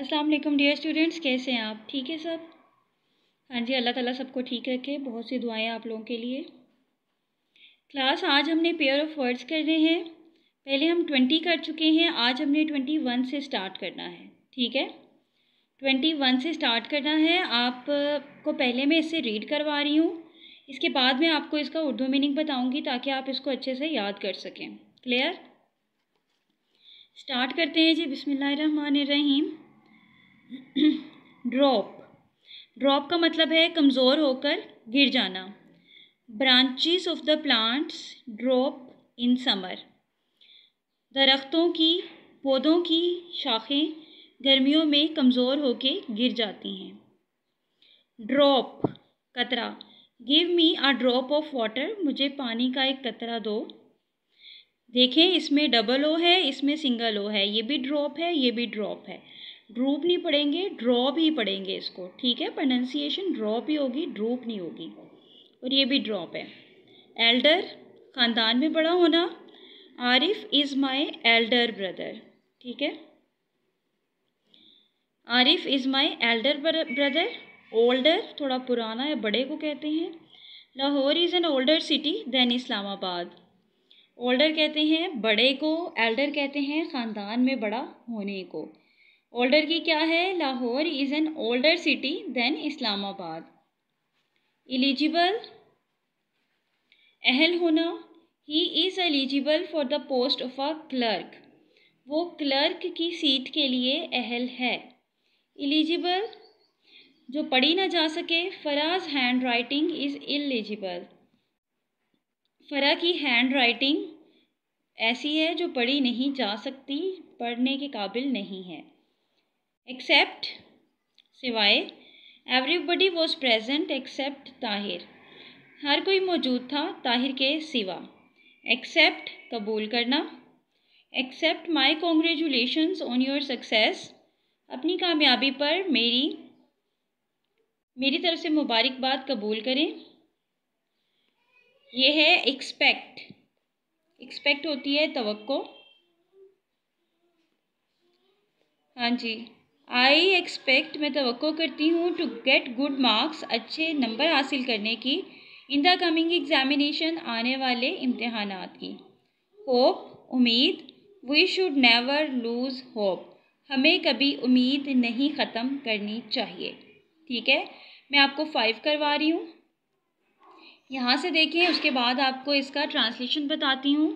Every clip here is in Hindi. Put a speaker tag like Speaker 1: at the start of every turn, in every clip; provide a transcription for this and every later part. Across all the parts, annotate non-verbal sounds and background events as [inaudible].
Speaker 1: अस्सलाम वालेकुम डियर स्टूडेंट्स कैसे हैं आप ठीक है सब हाँ जी अल्लाह ताला सबको ठीक रखे बहुत सी दुआएं आप लोगों के लिए क्लास आज हमने पेयर ऑफ वर्ड्स करने हैं पहले हम ट्वेंटी कर चुके हैं आज हमने ट्वेंटी वन से स्टार्ट करना है ठीक है ट्वेंटी वन से स्टार्ट करना है आप को पहले मैं इससे रीड करवा रही हूँ इसके बाद मैं आपको इसका उर्दू मीनिंग बताऊँगी ताकि आप इसको अच्छे से याद कर सकें क्लियर स्टार्ट करते हैं जी रहीम ड्रॉप [clears throat] ड्रॉप का मतलब है कमज़ोर होकर गिर जाना branches of the plants drop in summer दरख्तों की पौधों की शाखें गर्मियों में कमज़ोर होकर गिर जाती हैं ड्रॉप कतरा give me a drop of water मुझे पानी का एक कतरा दो देखें इसमें डबल ओ है इसमें सिंगल ओ है ये भी ड्रॉप है ये भी ड्रॉप है ड्रूप नहीं पढ़ेंगे ड्रॉप ही पढ़ेंगे इसको ठीक है प्रोनाउंसिएशन ड्रॉप ही होगी ड्रूप नहीं होगी और ये भी ड्रॉप है एल्डर ख़ानदान में बड़ा होना Arif is my elder brother ठीक है Arif is my elder brother older थोड़ा पुराना है बड़े को कहते हैं Lahore is an older city than Islamabad older कहते हैं बड़े को एल्डर कहते हैं ख़ानदान में बड़ा होने को ओल्डर की क्या है Lahore is an older city than Islamabad eligible अहल होना ही is eligible for the post of a clerk वो क्लर्क की सीट के लिए अहल है एलिजिबल जो पढ़ी ना जा सके Farah's handwriting is eligible Farah की हैंड राइटिंग ऐसी है जो पढ़ी नहीं जा सकती पढ़ने के काबिल नहीं है एक्सेप्ट सिवाय everybody was present except Tahir हर कोई मौजूद था ताहिर के सिवा एक्सेप्ट कबूल करना accept my congratulation on your success अपनी कामयाबी पर मेरी मेरी तरफ से मुबारकबाद कबूल करें यह है एक्सपेक्ट एक्सपेक्ट होती है तो हाँ जी आई एक्सपेक्ट मैं तो करती हूँ टू गेट गुड मार्क्स अच्छे नंबर हासिल करने की इन द कमिंग एग्जामिनेशन आने वाले इम्तहान की होप उम्मीद we should never lose hope हमें कभी उम्मीद नहीं ख़त्म करनी चाहिए ठीक है मैं आपको फाइव करवा रही हूँ यहाँ से देखिए उसके बाद आपको इसका ट्रांसलेशन बताती हूँ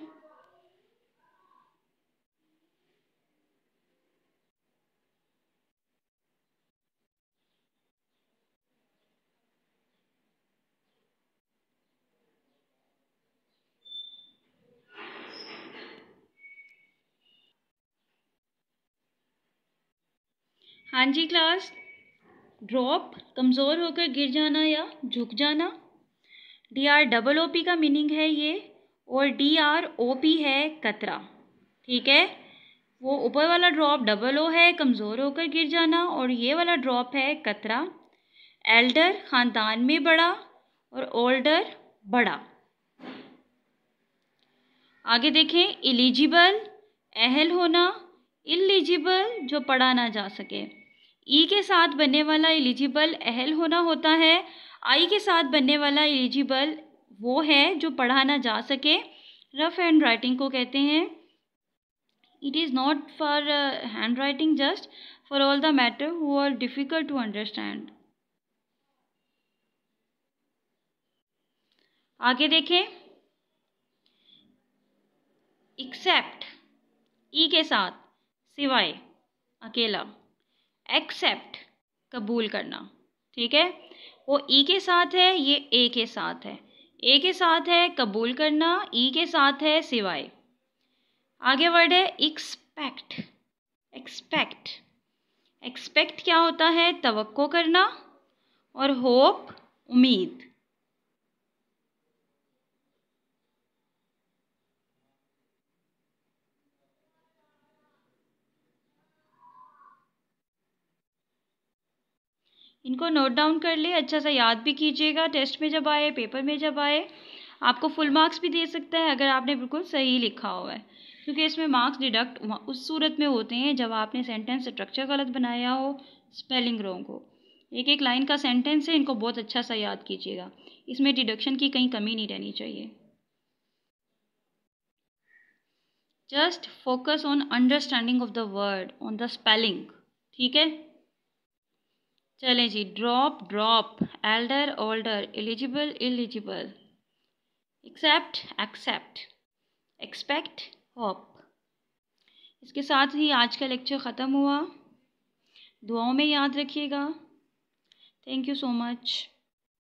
Speaker 1: हाँ जी क्लास ड्रॉप कमज़ोर होकर गिर जाना या झुक जाना D R double O P का मीनिंग है ये और डी आर ओ पी है कतरा ठीक है वो ऊपर वाला ड्रॉप डबल ओ है कमज़ोर होकर गिर जाना और ये वाला ड्रॉप है कतरा एल्डर ख़ानदान में बड़ा और ओल्डर बड़ा आगे देखें एलिजिबल अहल होना इलिजिबल जो पढ़ा ना जा सके ई के साथ बनने वाला एलिजिबल अहल होना होता है आई के साथ बनने वाला एलिजिबल वो है जो पढ़ा ना जा सके रफ़ हैंड राइटिंग को कहते हैं it is not for handwriting just for all the matter who are difficult to understand आगे देखें एक्सेप्ट ई e के साथ सिवाय अकेला एक्सेप्ट कबूल करना ठीक है वो ई e के साथ है ये ए के साथ है ए के साथ है कबूल करना ई e के साथ है सिवाय आगे वर्ड है एक्सपेक्ट एक्सपेक्ट एक्सपेक्ट क्या होता है तवक्को करना और होप उम्मीद इनको नोट डाउन कर ले अच्छा सा याद भी कीजिएगा टेस्ट में जब आए पेपर में जब आए आपको फुल मार्क्स भी दे सकता है अगर आपने बिल्कुल सही लिखा हुआ है क्योंकि इसमें मार्क्स डिडक्ट उस सूरत में होते हैं जब आपने सेंटेंस स्ट्रक्चर गलत बनाया हो स्पेलिंग रॉन्ग हो एक एक लाइन का सेंटेंस है इनको बहुत अच्छा सा याद कीजिएगा इसमें डिडक्शन की कहीं कमी नहीं रहनी चाहिए just focus on understanding of the word on the spelling ठीक है चलें जी drop drop elder older eligible illegible except accept expect hope इसके साथ ही आज का लेक्चर ख़त्म हुआ दुआओं में याद रखिएगा थैंक यू सो मच